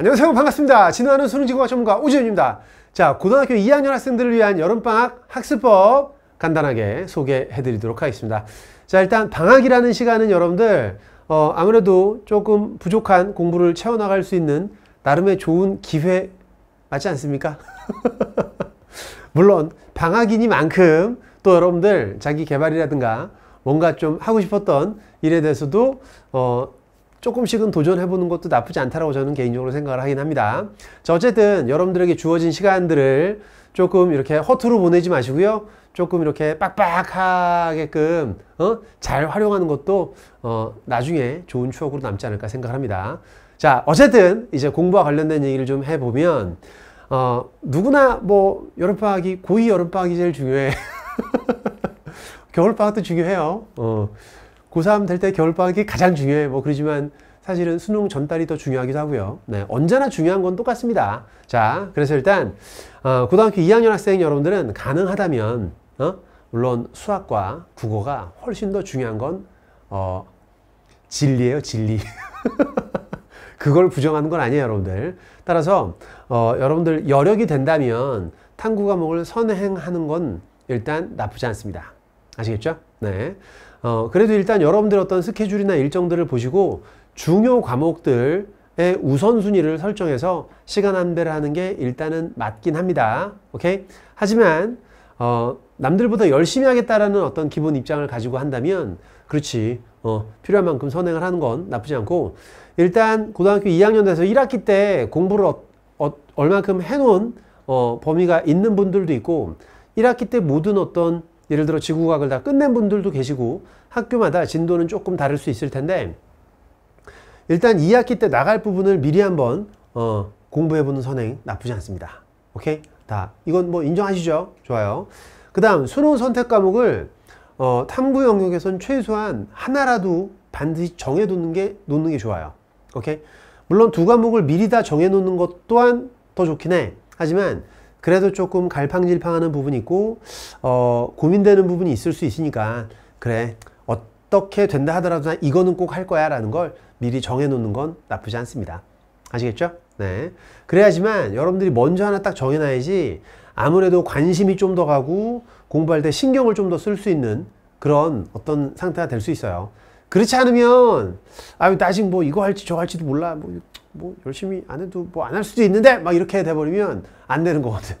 안녕하세요 반갑습니다 진화하는 수능지구과 전문가 오지현입니다 자 고등학교 2학년 학생들을 위한 여름방학 학습법 간단하게 소개해 드리도록 하겠습니다 자 일단 방학이라는 시간은 여러분들 어, 아무래도 조금 부족한 공부를 채워나갈 수 있는 나름의 좋은 기회 맞지 않습니까? 물론 방학이니만큼 또 여러분들 자기 개발이라든가 뭔가 좀 하고 싶었던 일에 대해서도 어, 조금씩은 도전해보는 것도 나쁘지 않다라고 저는 개인적으로 생각을 하긴 합니다. 자, 어쨌든 여러분들에게 주어진 시간들을 조금 이렇게 허투루 보내지 마시고요. 조금 이렇게 빡빡하게끔 어? 잘 활용하는 것도 어, 나중에 좋은 추억으로 남지 않을까 생각합니다. 자, 어쨌든 이제 공부와 관련된 얘기를 좀 해보면 어, 누구나 뭐 여름방학이 고이 여름방학이 제일 중요해. 겨울방학도 중요해요. 어. 고3 될 때 겨울방학이 가장 중요해. 뭐 그러지만 사실은 수능 전달이 더 중요하기도 하고요. 네, 언제나 중요한 건 똑같습니다. 자, 그래서 일단 어, 고등학교 2학년 학생 여러분들은 가능하다면 어? 물론 수학과 국어가 훨씬 더 중요한 건 어, 진리예요, 진리. 그걸 부정하는 건 아니에요, 여러분들. 따라서 어, 여러분들 여력이 된다면 탐구 과목을 선행하는 건 일단 나쁘지 않습니다. 아시겠죠? 네. 어, 그래도 일단 여러분들 어떤 스케줄이나 일정들을 보시고 중요 과목들의 우선순위를 설정해서 시간 안배를 하는 게 일단은 맞긴 합니다. 오케이? 하지만 어, 남들보다 열심히 하겠다라는 어떤 기본 입장을 가지고 한다면 그렇지 어, 필요한 만큼 선행을 하는 건 나쁘지 않고 일단 고등학교 2학년 돼서 1학기 때 공부를 어, 어, 얼만큼 해놓은 어, 범위가 있는 분들도 있고 1학기 때 모든 어떤 예를 들어 지구과학을 다 끝낸 분들도 계시고 학교마다 진도는 조금 다를 수 있을 텐데 일단 2학기 때 나갈 부분을 미리 한번 어, 공부해보는 선행 나쁘지 않습니다. 오케이? 다 이건 뭐 인정하시죠? 좋아요. 그 다음 수능 선택 과목을 어, 탐구 영역에선 최소한 하나라도 반드시 정해놓는게 놓는 게 좋아요. 오케이? 물론 두 과목을 미리 다 정해놓는 것 또한 더 좋긴 해. 하지만 그래도 조금 갈팡질팡하는 부분이 있고 어, 고민되는 부분이 있을 수 있으니까 그래 어떻게 된다 하더라도 이거는 꼭 할 거야 라는 걸 미리 정해놓는 건 나쁘지 않습니다. 아시겠죠? 네. 그래야지만 여러분들이 먼저 하나 딱 정해놔야지 아무래도 관심이 좀 더 가고 공부할 때 신경을 좀 더 쓸 수 있는 그런 어떤 상태가 될 수 있어요. 그렇지 않으면 아유 나중에 뭐 이거 할지 저 할지도 몰라 뭐뭐 열심히 안 해도 뭐 안 할 수도 있는데 막 이렇게 돼버리면 안 되는 거거든.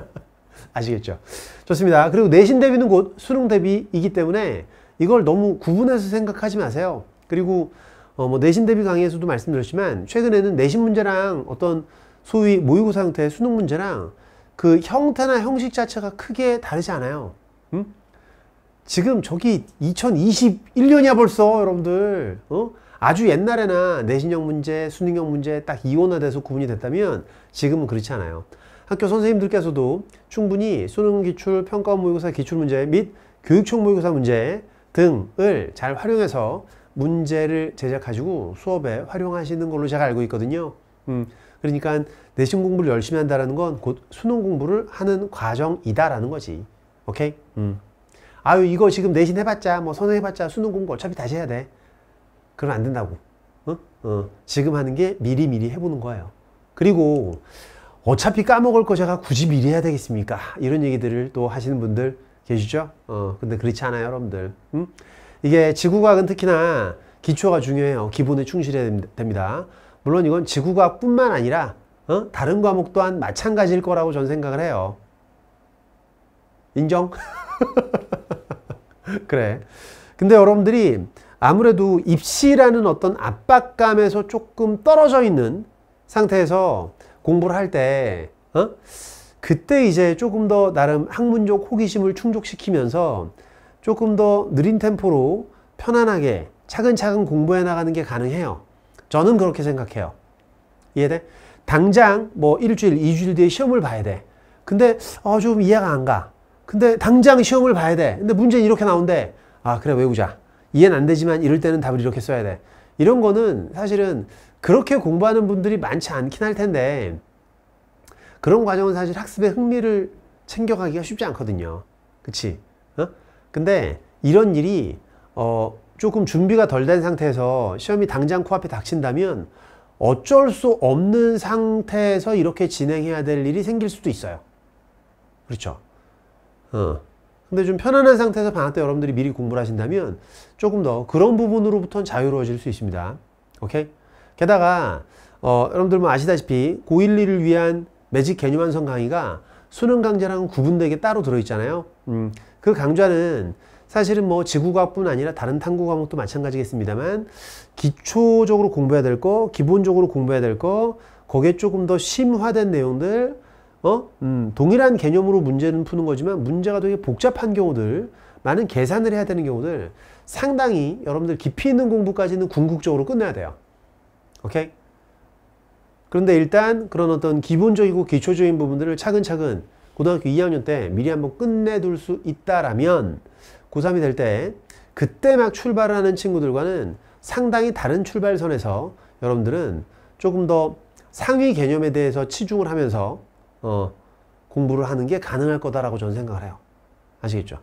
아시겠죠? 좋습니다. 그리고 내신 대비는 곧 수능 대비이기 때문에 이걸 너무 구분해서 생각하지 마세요. 그리고 어뭐 내신 대비 강의에서도 말씀드렸지만 최근에는 내신 문제랑 어떤 소위 모의고사 형태의 수능 문제랑 그 형태나 형식 자체가 크게 다르지 않아요. 음? 지금 저기 2021년이야 벌써 여러분들. 어? 아주 옛날에나 내신형 문제, 수능형 문제 딱 이원화돼서 구분이 됐다면 지금은 그렇지 않아요. 학교 선생님들께서도 충분히 수능 기출, 평가 원 모의고사 기출 문제 및 교육청 모의고사 문제 등을 잘 활용해서 문제를 제작하시고 수업에 활용하시는 걸로 제가 알고 있거든요. 음, 그러니까 내신 공부를 열심히 한다는 건 곧 수능 공부를 하는 과정이다라는 거지. 오케이? 음. 아유 이거 지금 내신 해봤자 뭐 선행 해봤자 수능 공부 어차피 다시 해야 돼. 그건안 된다고. 어? 어. 지금 하는 게 미리미리 해보는 거예요. 그리고 어차피 까먹을 거 제가 굳이 미리 해야 되겠습니까? 이런 얘기들을 또 하시는 분들 계시죠? 어, 근데 그렇지 않아요, 여러분들. 음? 이게 지구과학은 특히나 기초가 중요해요. 기본에 충실해야 됩니다. 물론 이건 지구과학뿐만 아니라 어? 다른 과목 또한 마찬가지일 거라고 전 생각을 해요. 인정? 그래. 근데 여러분들이 아무래도 입시라는 어떤 압박감에서 조금 떨어져 있는 상태에서 공부를 할때 어? 그때 이제 조금 더 나름 학문적 호기심을 충족시키면서 조금 더 느린 템포로 편안하게 차근차근 공부해 나가는 게 가능해요. 저는 그렇게 생각해요. 이해돼? 당장 뭐 일주일, 이주일 뒤에 시험을 봐야 돼. 근데 어좀 이해가 안 가. 근데 당장 시험을 봐야 돼. 근데 문제는 이렇게 나온대. 아 그래 외우자. 이해는 안 되지만 이럴 때는 답을 이렇게 써야 돼. 이런 거는 사실은 그렇게 공부하는 분들이 많지 않긴 할 텐데 그런 과정은 사실 학습의 흥미를 챙겨가기가 쉽지 않거든요. 그치? 어? 근데 이런 일이 어 조금 준비가 덜 된 상태에서 시험이 당장 코앞에 닥친다면 어쩔 수 없는 상태에서 이렇게 진행해야 될 일이 생길 수도 있어요. 그렇죠? 어. 근데 좀 편안한 상태에서 방학 때 여러분들이 미리 공부를 하신다면 조금 더 그런 부분으로부터는 자유로워질 수 있습니다. 오케이? 게다가 어, 여러분들 뭐 아시다시피 고1,2를 위한 매직 개념 완성 강의가 수능 강좌랑 구분되게 따로 들어있잖아요. 음, 그 강좌는 사실은 뭐 지구과학뿐 아니라 다른 탐구 과목도 마찬가지겠습니다만 기초적으로 공부해야 될 거, 기본적으로 공부해야 될 거, 거기에 조금 더 심화된 내용들 어? 음, 동일한 개념으로 문제는 푸는 거지만 문제가 되게 복잡한 경우들, 많은 계산을 해야 되는 경우들 상당히 여러분들 깊이 있는 공부까지는 궁극적으로 끝내야 돼요. 오케이? 그런데 일단 그런 어떤 기본적이고 기초적인 부분들을 차근차근 고등학교 2학년 때 미리 한번 끝내둘 수 있다라면 고3이 될 때 그때 막 출발하는 친구들과는 상당히 다른 출발선에서 여러분들은 조금 더 상위 개념에 대해서 치중을 하면서 어, 공부를 하는 게 가능할 거다라고 저는 생각을 해요. 아시겠죠?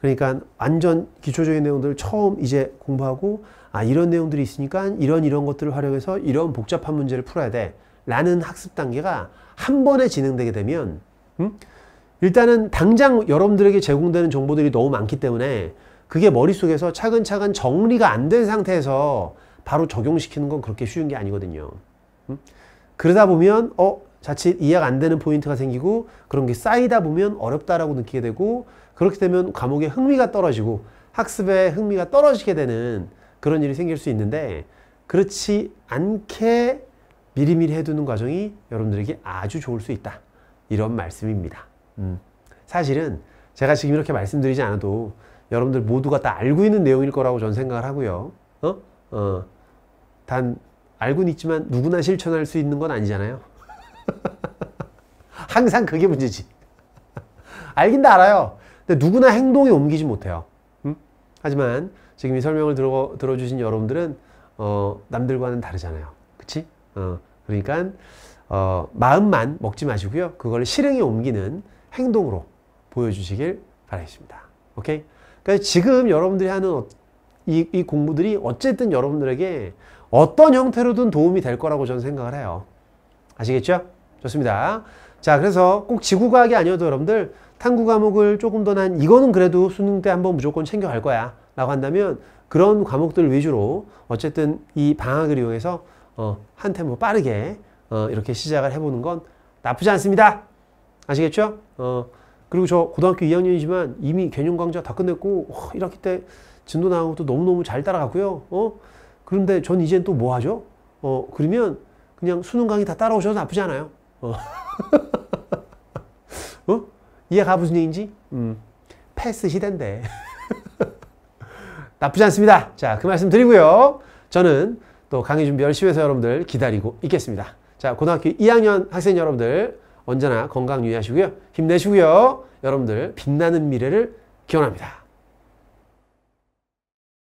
그러니까 완전 기초적인 내용들을 처음 이제 공부하고 아 이런 내용들이 있으니까 이런 이런 것들을 활용해서 이런 복잡한 문제를 풀어야 돼 라는 학습 단계가 한 번에 진행되게 되면 음? 일단은 당장 여러분들에게 제공되는 정보들이 너무 많기 때문에 그게 머릿속에서 차근차근 정리가 안 된 상태에서 바로 적용시키는 건 그렇게 쉬운 게 아니거든요. 음? 그러다 보면 어 자칫 이해가 안 되는 포인트가 생기고 그런 게 쌓이다 보면 어렵다라고 느끼게 되고 그렇게 되면 과목의 흥미가 떨어지고 학습의 흥미가 떨어지게 되는 그런 일이 생길 수 있는데 그렇지 않게 미리미리 해두는 과정이 여러분들에게 아주 좋을 수 있다. 이런 말씀입니다. 음. 사실은 제가 지금 이렇게 말씀드리지 않아도 여러분들 모두가 다 알고 있는 내용일 거라고 저는 생각을 하고요. 어? 어. 단 알고는 있지만 누구나 실천할 수 있는 건 아니잖아요. 항상 그게 문제지. 알긴 다 알아요. 근데 누구나 행동에 옮기지 못해요. 음? 하지만 지금 이 설명을 들어, 들어주신 여러분들은 어, 남들과는 다르잖아요. 그치? 어, 그러니까 어, 마음만 먹지 마시고요. 그걸 실행에 옮기는 행동으로 보여주시길 바라겠습니다. 오케이? 그러니까 지금 여러분들이 하는 어, 이, 이 공부들이 어쨌든 여러분들에게 어떤 형태로든 도움이 될 거라고 저는 생각을 해요. 아시겠죠? 좋습니다. 자 그래서 꼭 지구과학이 아니어도 여러분들 탐구 과목을 조금 더 난 이거는 그래도 수능 때 한번 무조건 챙겨갈 거야 라고 한다면 그런 과목들 위주로 어쨌든 이 방학을 이용해서 어, 한 템포 뭐 빠르게 어, 이렇게 시작을 해보는 건 나쁘지 않습니다 아시겠죠? 어, 그리고 저 고등학교 2학년이지만 이미 개념 강좌 다 끝냈고 어, 1학기 때 진도 나온 것도 너무너무 잘 따라갔고요 어? 그런데 전 이젠 또 뭐 하죠? 어, 그러면 그냥 수능 강의 다 따라오셔도 나쁘지 않아요 어. 어? 이해가 무슨 얘기인지? 음. 패스 시대인데. 나쁘지 않습니다. 자, 그 말씀 드리고요. 저는 또 강의 준비 열심히 해서 여러분들 기다리고 있겠습니다. 자, 고등학교 2학년 학생 여러분들 언제나 건강 유의하시고요. 힘내시고요. 여러분들 빛나는 미래를 기원합니다.